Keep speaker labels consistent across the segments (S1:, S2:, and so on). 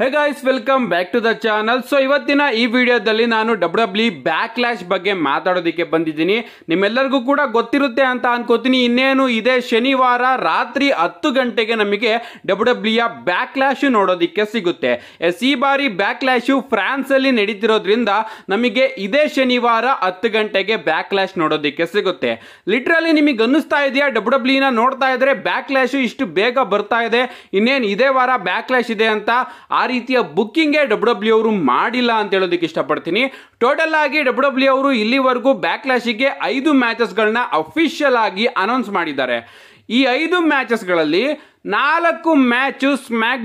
S1: hey guys welcome back to the channel so ಇವತ್ತಿನ ಈ ವಿಡಿಯೋದಲ್ಲಿ ನಾನು ಡಬ್ಲ್ಯೂ ಡಬ್ಲಿ ಬ್ಯಾಕ್ ಲ್ಯಾಶ್ ಬಗ್ಗೆ ಮಾತಾಡೋದಕ್ಕೆ ಬಂದಿದ್ದೀನಿ ನಿಮ್ಮೆಲ್ಲರಿಗೂ ಕೂಡ ಗೊತ್ತಿರುತ್ತೆ ಅಂತ ಅನ್ಕೋತೀನಿ ಇನ್ನೇನು ಇದೆ ಶನಿವಾರ ರಾತ್ರಿ ಹತ್ತು ಗಂಟೆಗೆ ನಮಗೆ W W e Backlash ನೋಡೋದಕ್ಕೆ ಸಿಗುತ್ತೆ ಎಸ್ ಈ ಬಾರಿ ಬ್ಯಾಕ್ ಲ್ಯಾಶು ಫ್ರಾನ್ಸಲ್ಲಿ ನಡೀತಿರೋದ್ರಿಂದ ನಮಗೆ ಇದೇ ಶನಿವಾರ ಹತ್ತು ಗಂಟೆಗೆ ಬ್ಯಾಕ್ ಲ್ಯಾಶ್ ನೋಡೋದಕ್ಕೆ ಸಿಗುತ್ತೆ ಲಿಟ್ರಲಿ ನಿಮಗೆ ಅನ್ನಿಸ್ತಾ ಇದೆಯಾ ಡಬ್ಲ್ಯೂ ಡಬ್ಲ್ಯೂನ e ನೋಡ್ತಾ ಇದ್ರೆ ಬ್ಯಾಕ್ ಲ್ಯಾಶು ಇಷ್ಟು ಬೇಗ ಬರ್ತಾ ಇದೆ ಇನ್ನೇನು ಇದೇ ವಾರ ಬ್ಯಾಕ್ ಲ್ಯಾಶ್ ಇದೆ ಅಂತ ರೀತಿಯ ಬುಕ್ಕಿಂಗೇ ಡಬ್ಲ್ಯೂ ಡಬ್ಲ್ಯೂ e ಅವರು ಮಾಡಿಲ್ಲ ಅಂತ ಹೇಳೋದಕ್ಕೆ ಇಷ್ಟಪಡ್ತೀನಿ ಟೋಟಲ್ ಆಗಿ ಡಬ್ಲ್ಯೂ ಡಬ್ಲ್ಯೂ e ಅವರು ಇಲ್ಲಿವರೆಗೂ ಬ್ಯಾಕ್ಲಾಶಿಗೆ ಐದು ಮ್ಯಾಚಸ್ಗಳನ್ನ ಅಫಿಷಿಯಲ್ ಆಗಿ ಅನೌನ್ಸ್ ಮಾಡಿದ್ದಾರೆ ಈ ಐದು ಮ್ಯಾಚಸ್ಗಳಲ್ಲಿ ನಾಲ್ಕು ಮ್ಯಾಚು ಸ್ಮ್ಯಾಕ್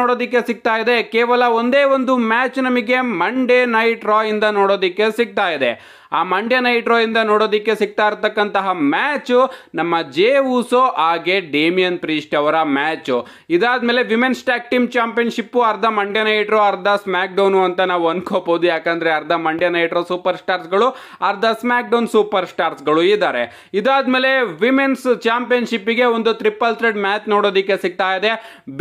S1: ನೋಡೋದಕ್ಕೆ ಸಿಗ್ತಾ ಇದೆ ಕೇವಲ ಒಂದೇ ಒಂದು ಮ್ಯಾಚ್ ನಮಗೆ ಮಂಡೇ ನೈಟ್ ರಾ ಇಂದ ನೋಡೋದಕ್ಕೆ ಸಿಗ್ತಾ ಇದೆ ಆ ಮಂಡ್ಯ ನೈಟ್ ಇಂದ ನೋಡೋದಿಕ್ಕೆ ಸಿಗ್ತಾ ಇರತಕ್ಕಂತಹ ಮ್ಯಾಚ್ ನಮ್ಮ ಜೆ ಊಸೋ ಹಾಗೆ ಡೇಮಿಯನ್ ಪ್ರೀಸ್ಟ್ ಅವರ ಮ್ಯಾಚ್ ಇದಾದ್ಮೇಲೆ ವಿಮೆನ್ಸ್ ಟ್ಯಾಕ್ ಟೀಮ್ ಚಾಂಪಿಯನ್ಶಿಪ್ಪು ಅರ್ಧ ಮಂಡ್ಯ ನೈಟ್ರೋ ಅರ್ಧ ಸ್ಮ್ಯಾಕ್ ಡೌನು ಅಂತ ನಾವು ಅನ್ಕೋಬಹುದು ಯಾಕಂದ್ರೆ ಅರ್ಧ ಮಂಡ್ಯ ನೈಟ್ರೋ ಸೂಪರ್ ಸ್ಟಾರ್ಸ್ಗಳು ಅರ್ಧ ಸ್ಮ್ಯಾಕ್ ಡೌನ್ ಸೂಪರ್ ಸ್ಟಾರ್ಸ್ಗಳು ಇದ್ದಾರೆ ಇದಾದ್ಮೇಲೆ ವಿಮೆನ್ಸ್ ಗೆ ಒಂದು ಟ್ರಿಪಲ್ ಥ್ರೆಡ್ ಮ್ಯಾಚ್ ನೋಡೋದಿಕ್ಕೆ ಸಿಗ್ತಾ ಇದೆ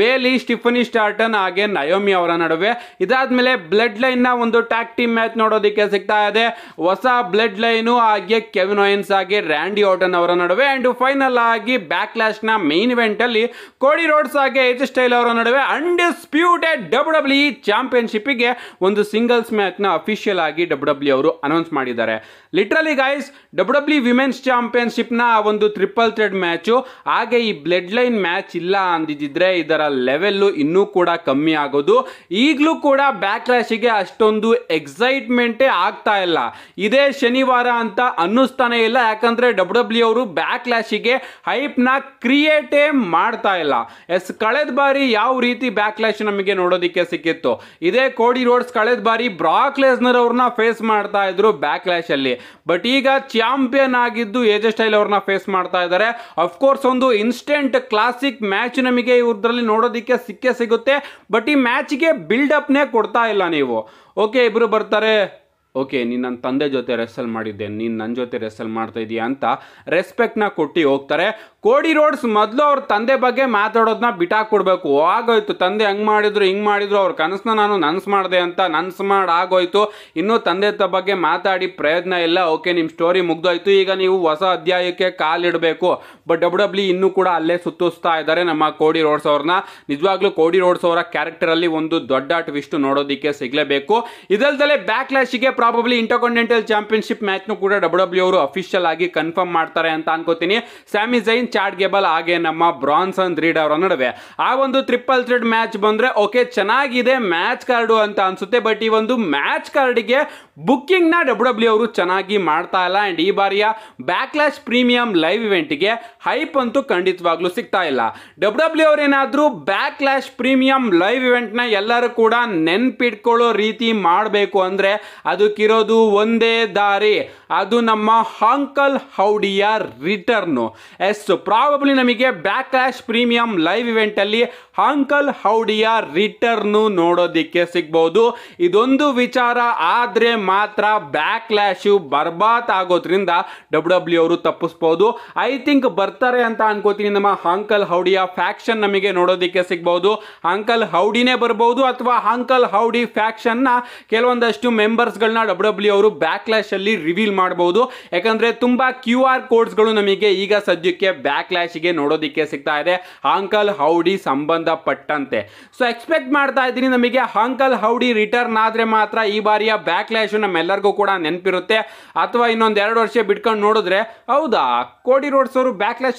S1: ಬೇಲಿ ಸ್ಟಿಫನಿ ಸ್ಟಾರ್ಟನ್ ಹಾಗೆ ನಯೋಮಿ ಅವರ ನಡುವೆ ಇದಾದ್ಮೇಲೆ ಬ್ಲಡ್ ಲೈನ್ ನ ಒಂದು ಟ್ಯಾಕ್ ಟೀಮ್ ಮ್ಯಾಚ್ ನೋಡೋದಕ್ಕೆ ಸಿಗ್ತಾ ಇದೆ ಹೊಸ ಬ್ಲಡ್ ಲೈನು ಹಾಗೆ ಓಯನ್ಸ್ ಆಗಿ ರ್ಯಾಂಡಿ ಆಟನ್ ಅವರ ನಡುವೆ ಅಂಡ್ ಫೈನಲ್ ಆಗಿ ಬ್ಯಾಕ್ ಲಾಶ್ ನ ಇವೆಂಟ್ ಅಲ್ಲಿ ಕೋಡಿ ರೋಡ್ಸ್ ಆಗಿ ಎಜ್ ಸ್ಟೈಲ್ ಅವರ ನಡುವೆ ಅನ್ಡಿಸ್ಪ್ಯೂಟೆಡ್ ಡಬ್ಲ್ಯೂ ಡಬ್ಲ್ಯೂ ಚಾಂಪಿಯನ್ಶಿಪ್ ಗೆ ಒಂದು ಸಿಂಗಲ್ಸ್ ಮ್ಯಾಚ್ ನ ಅಫಿಷಿಯಲ್ ಆಗಿ ಡಬ್ಲ್ಯೂ ಡಬ್ಲ್ಯೂ e ಅವರು ಅನೌನ್ಸ್ ಮಾಡಿದ್ದಾರೆ literally guys W W women's championship ನ ಒಂದು ಟ್ರಿಪಲ್ ಥ್ರೆಡ್ ಮ್ಯಾಚು ಹಾಗೆ ಈ ಬ್ಲಡ್ ಲೈನ್ ಮ್ಯಾಚ್ ಇಲ್ಲ ಅಂದಿದ್ರೆ ಇದರ ಲೆವೆಲ್ಲು ಇನ್ನೂ ಕೂಡ ಕಮ್ಮಿ ಆಗೋದು ಈಗಲೂ ಕೂಡ ಬ್ಯಾಕ್ ಅಷ್ಟೊಂದು ಎಕ್ಸೈಟ್ಮೆಂಟೇ ಆಗ್ತಾ ಇಲ್ಲ ಇದೇ ಶನಿವಾರ ಅಂತ ಅನ್ನಿಸ್ತಾನೆ ಇಲ್ಲ ಯಾಕಂದ್ರೆ ಡಬ್ಲ್ಯೂ ಡಬ್ಲ್ಯೂ e ಅವರು ಬ್ಯಾಕ್ ಲ್ಯಾಶಿಗೆ ಹೈಪ್ನ ಕ್ರಿಯೇಟೇ ಮಾಡ್ತಾ ಇಲ್ಲ ಎಸ್ ಕಳೆದ ಬಾರಿ ಯಾವ ರೀತಿ ಬ್ಯಾಕ್ ಲ್ಯಾಶ್ ನಮಗೆ ನೋಡೋದಕ್ಕೆ ಸಿಕ್ಕಿತ್ತು ಇದೇ ಕೋಡಿ ರೋಡ್ಸ್ ಕಳೆದ ಬಾರಿ ಬ್ರಾಕ್ ಲೆಸ್ನರ್ ಅವ್ರನ್ನ ಫೇಸ್ ಮಾಡ್ತಾ ಇದ್ರು ಬ್ಯಾಕ್ ಅಲ್ಲಿ ಬಟ್ ಈಗ ಚಾಂಪಿಯನ್ ಆಗಿದ್ದು ಏಜ್ ಸ್ಟೈಲ್ ಅವ್ರನ್ನ ಫೇಸ್ ಮಾಡ್ತಾ ಇದ್ದಾರೆ ಅಫ್ಕೋರ್ಸ್ ಒಂದು ಇನ್ಸ್ಟೆಂಟ್ ಕ್ಲಾಸಿಕ್ ಮ್ಯಾಚ್ ನಮಗೆ ಇವ್ರದ್ರಲ್ಲಿ ನೋಡೋದಕ್ಕೆ ಸಿಕ್ಕೇ ಸಿಗುತ್ತೆ ಬಟ್ ಈ ಮ್ಯಾಚ್ಗೆ ಬಿಲ್ಡಪ್ನೇ ಕೊಡ್ತಾ ಇಲ್ಲ ನೀವು ಓಕೆ ಇಬ್ಬರು ಬರ್ತಾರೆ ಓಕೆ ನೀನು ನನ್ನ ತಂದೆ ಜೊತೆ ರೆಸಲ್ ಮಾಡಿದ್ದೆ ನೀನು ನನ್ನ ಜೊತೆ ರೆಸಲ್ ಮಾಡ್ತಾ ಇದೀಯ ಅಂತ ರೆಸ್ಪೆಕ್ಟ್ನ ಕೊಟ್ಟು ಹೋಗ್ತಾರೆ ಕೋಡಿ ರೋಡ್ಸ್ ಮೊದಲು ಅವ್ರ ತಂದೆ ಬಗ್ಗೆ ಮಾತಾಡೋದನ್ನ ಬಿಟ್ಟಾಕೊಡ್ಬೇಕು ಆಗೋಯ್ತು ತಂದೆ ಹಂಗೆ ಮಾಡಿದ್ರು ಹಿಂಗೆ ಮಾಡಿದ್ರು ಅವ್ರ ಕನಸನ್ನ ನಾನು ನನ್ಸು ಮಾಡಿದೆ ಅಂತ ನನ್ಸ್ ಮಾಡಿ ಆಗೋಯ್ತು ಇನ್ನೂ ತಂದೆ ತ ಬಗ್ಗೆ ಮಾತಾಡಿ ಪ್ರಯತ್ನ ಇಲ್ಲ ಓಕೆ ನಿಮ್ಮ ಸ್ಟೋರಿ ಮುಗ್ದೋಯ್ತು ಈಗ ನೀವು ಹೊಸ ಅಧ್ಯಾಯಕ್ಕೆ ಕಾಲಿಡಬೇಕು ಬಟ್ ಡಬ್ಲ್ಯೂ ಡಬ್ಲ್ಯೂ e ಇನ್ನೂ ಕೂಡ ಅಲ್ಲೇ ಸುತ್ತಿಸ್ತಾ ಇದ್ದಾರೆ ನಮ್ಮ ಕೋಡಿ ರೋಡ್ಸ್ ಅವ್ರನ್ನ ನಿಜವಾಗ್ಲೂ ಕೋಡಿ ರೋಡ್ಸ್ ಅವರ ಕ್ಯಾರೆಕ್ಟರಲ್ಲಿ ಒಂದು ದೊಡ್ಡ ಟ್ವಿಸ್ಟ್ ನೋಡೋದಕ್ಕೆ ಸಿಗಲೇಬೇಕು ಬ್ಯಾಕ್ ಬ್ಯಾಕ್ಲಾಶಿಗೆ ಪ್ರಾಬಬ್ಲಿ ಇಂಟರ್ಕಾಂಟಿನೆಂಟಲ್ ಚಾಂಪಿಯನ್ಶಿಪ್ ಮ್ಯಾಚ್ನು ಕೂಡ ಡಬ್ಲ್ಯೂ ಡಬ್ಲ್ಯೂ e ಅವರು ಅಫಿಷಿಯಲ್ ಆಗಿ ಕನ್ಫರ್ಮ್ ಮಾಡ್ತಾರೆ ಅಂತ ಅನ್ಕೋತೀನಿ ಸ್ಯಾಮಿ ಜೈನ್ ಚಾಟ್ ಗೇಬಲ್ ಹಾಗೆ ನಮ್ಮ ಬ್ರಾನ್ಸನ್ ರೀಡ್ ಅವರ ನಡುವೆ ಆ ಒಂದು ಟ್ರಿಪಲ್ ಥ್ರೆಡ್ ಮ್ಯಾಚ್ ಬಂದ್ರೆ ಓಕೆ ಚೆನ್ನಾಗಿದೆ ಮ್ಯಾಚ್ ಕಾರ್ಡು ಅಂತ ಅನ್ಸುತ್ತೆ ಬಟ್ ಈ ಒಂದು ಮ್ಯಾಚ್ ಕಾರ್ಡ್ಗೆ ಬುಕ್ಕಿಂಗ್ನ ಡಬ್ಲ್ಯೂ ಡಬ್ಲ್ಯೂ e ಅವರು ಚೆನ್ನಾಗಿ ಮಾಡ್ತಾ ಇಲ್ಲ ಆ್ಯಂಡ್ ಈ ಬಾರಿಯ ಬ್ಯಾಕ್ಲಾಶ್ ಪ್ರೀಮಿಯಂ ಲೈವ್ ಇವೆಂಟ್ಗೆ ಹೈಪ್ ಅಂತೂ ಖಂಡಿತವಾಗ್ಲೂ ಸಿಗ್ತಾ ಇಲ್ಲ ಡಬ್ಲ್ಯೂ ಡಬ್ಲ್ಯೂ ಅವರೇನಾದರೂ ಬ್ಯಾಕ್ಲಾಶ್ ಪ್ರೀಮಿಯಂ ಲೈವ್ ಇವೆಂಟ್ನ ಎಲ್ಲರೂ ಕೂಡ ನೆನ್ಪಿಟ್ಕೊಳ್ಳೋ ರೀತಿ ಮಾಡಬೇಕು ಅಂದರೆ ಅದಕ್ಕಿರೋದು ಒಂದೇ ದಾರಿ ಅದು ನಮ್ಮ ಹಾಂಕಲ್ ಹೌಡಿಯ ರಿಟರ್ನು ಎಸ್ ಪ್ರಾಬಬ್ಲಿ ನಮಗೆ ಬ್ಯಾಕ್ಲ್ಯಾಶ್ ಪ್ರೀಮಿಯಂ ಲೈವ್ ಇವೆಂಟಲ್ಲಿ ಹಾಂಕಲ್ ಹೌಡಿಯ ರಿಟರ್ನು ನೋಡೋದಿಕ್ಕೆ ಸಿಗ್ಬೋದು ಇದೊಂದು ವಿಚಾರ ಆದರೆ ಮಾತ್ರ ಬ್ಯಾಕ್ ಲ್ಯಾಶು ಬರ್ಬಾತ್ ಆಗೋದ್ರಿಂದ ಡಬ್ಲ್ಯೂ ಡಬ್ಲ್ಯೂ e ಅವರು ತಪ್ಪಿಸ್ಬೋದು ಐ ಥಿಂಕ್ ಬರ್ತಾರೆ ಅಂತ ಅನ್ಕೋತೀನಿ ನಮ್ಮ ಅಂಕಲ್ ಹೌಡಿಯ ಫ್ಯಾಕ್ಷನ್ ನಮಗೆ ನೋಡೋದಕ್ಕೆ ಸಿಗ್ಬೋದು ಅಂಕಲ್ ಹೌಡಿನೇ ಬರ್ಬೋದು ಅಥವಾ ಅಂಕಲ್ ಹೌಡಿ ಫ್ಯಾಕ್ಷನ್ನ ಕೆಲವೊಂದಷ್ಟು ಮೆಂಬರ್ಸ್ಗಳನ್ನ ಡಬ್ಲ್ಯೂ ಡಬ್ಲ್ಯೂ ಅವರು ಬ್ಯಾಕ್ ಲ್ಯಾಶಲ್ಲಿ ರಿವೀಲ್ ಮಾಡ್ಬೋದು ಯಾಕಂದರೆ ತುಂಬ ಕ್ಯೂ ಆರ್ ಕೋಡ್ಸ್ಗಳು ನಮಗೆ ಈಗ ಸದ್ಯಕ್ಕೆ ಬ್ಯಾಕ್ ಗೆ ನೋಡೋದಕ್ಕೆ ಸಿಗ್ತಾ ಇದೆ ಅಂಕಲ್ ಹೌಡಿ ಸಂಬಂಧಪಟ್ಟಂತೆ ಸೊ ಎಕ್ಸ್ಪೆಕ್ಟ್ ಮಾಡ್ತಾ ಇದ್ದೀನಿ ನಮಗೆ ಅಂಕಲ್ ಹೌಡಿ ರಿಟರ್ನ್ ಆದರೆ ಮಾತ್ರ ಈ ಬಾರಿಯ ಬ್ಯಾಕ್ ಲ್ಯಾಶ್ ನಮ್ಮ ನಮ್ಮೆಲ್ಲರಿಗೂ ಕೂಡ ನೆನಪಿರುತ್ತೆ ಅಥವಾ ಇನ್ನೊಂದು ಎರಡು ವರ್ಷ ಬಿಟ್ಕೊಂಡು ನೋಡಿದ್ರೆ ಹೌದಾ ಕೋಡಿ ರೋಡ್ಸ್ ಅವರು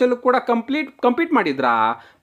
S1: ಅಲ್ಲೂ ಕೂಡ ಕಂಪ್ಲೀಟ್ ಕಂಪ್ಲೀಟ್ ಮಾಡಿದ್ರಾ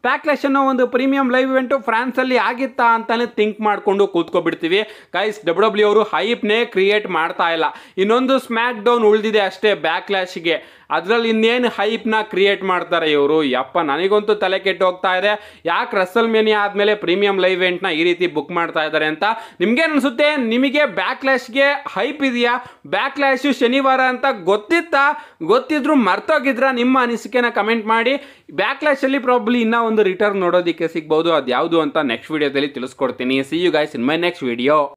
S1: ಪ್ಯಾಕ್ಲೆಶ್ ಅನ್ನೋ ಒಂದು ಪ್ರೀಮಿಯಂ ಲೈವ್ ಇವೆಂಟು ಫ್ರಾನ್ಸಲ್ಲಿ ಆಗಿತ್ತಾ ಅಂತಲೇ ಥಿಂಕ್ ಮಾಡಿಕೊಂಡು ಕೂತ್ಕೊಬಿಡ್ತೀವಿ ಕೈಸ್ ಡಬ್ಲ್ಯೂ ಡಬ್ಲ್ಯೂ ಅವರು ಹೈಪ್ನೇ ಕ್ರಿಯೇಟ್ ಮಾಡ್ತಾ ಇಲ್ಲ ಇನ್ನೊಂದು ಸ್ಮ್ಯಾಕ್ ಡೌನ್ ಉಳಿದಿದೆ ಅಷ್ಟೇ ಬ್ಯಾಕ್ಲ್ಯಾಶ್ಗೆ ಅದರಲ್ಲಿ ಇನ್ನೇನು ಹೈಪ್ನ ಕ್ರಿಯೇಟ್ ಮಾಡ್ತಾರೆ ಇವರು ಯಪ್ಪ ನನಗಂತೂ ತಲೆ ಕೆಟ್ಟು ಹೋಗ್ತಾ ಇದೆ ಯಾಕೆ ರಸಲ್ ಮೇನಿಯಾ ಆದಮೇಲೆ ಪ್ರೀಮಿಯಂ ಲೈವ್ ಇವೆಂಟ್ನ ಈ ರೀತಿ ಬುಕ್ ಮಾಡ್ತಾ ಇದ್ದಾರೆ ಅಂತ ನಿಮ್ಗೇನು ಅನಿಸುತ್ತೆ ನಿಮಗೆ ಬ್ಯಾಕ್ಲ್ಯಾಶ್ಗೆ ಹೈಪ್ ಇದೆಯಾ ಬ್ಯಾಕ್ಲ್ಯಾಶು ಶನಿವಾರ ಅಂತ ಗೊತ್ತಿತ್ತಾ ಗೊತ್ತಿದ್ರು ಮರ್ತೋಗಿದ್ರ ನಿಮ್ಮ ಅನಿಸಿಕೆನ ಕಮೆಂಟ್ ಮಾಡಿ ಬ್ಯಾಕ್ಲ್ಯಾಶಲ್ಲಿ ಪ್ರಾಬ್ಲಿ ಇನ್ನೂ ಒಂದು ರಿಟರ್ನ್ ನೋಡೋದಕ್ಕೆ ಸಿಗ್ಬೋದು ಅದು ಯಾವುದು ಅಂತ ನೆಕ್ಸ್ಟ್ ವಿಡಿಯೋದಲ್ಲಿ ತಿಳಿಸ್ಕೊಡ್ತೀನಿ see you guys in my next video